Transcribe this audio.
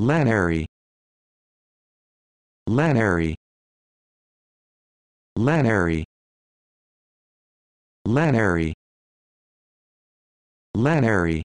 Lanary Lanary Lanary Lanary Lanary